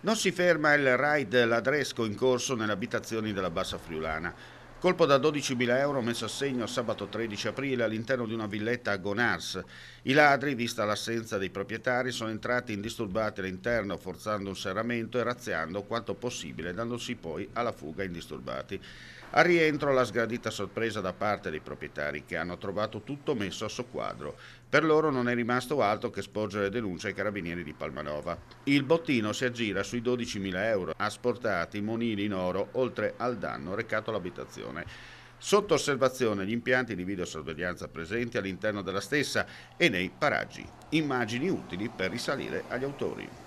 Non si ferma il raid ladresco in corso nelle abitazioni della Bassa Friulana. Colpo da 12.000 euro messo a segno sabato 13 aprile all'interno di una villetta a Gonars. I ladri, vista l'assenza dei proprietari, sono entrati indisturbati all'interno forzando un serramento e razziando quanto possibile, dandosi poi alla fuga indisturbati. Al rientro la sgradita sorpresa da parte dei proprietari che hanno trovato tutto messo a soquadro. Per loro non è rimasto altro che sporgere denunce ai carabinieri di Palmanova. Il bottino si aggira sui 12.000 euro, asportati monili in oro, oltre al danno recato all'abitazione abitazione. Sotto osservazione gli impianti di videosorveglianza presenti all'interno della stessa e nei paraggi. Immagini utili per risalire agli autori.